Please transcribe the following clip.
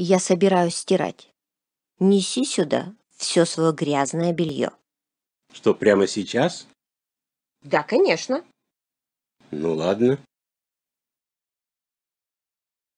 Я собираюсь стирать. Неси сюда все свое грязное белье. Что, прямо сейчас? Да, конечно. Ну ладно.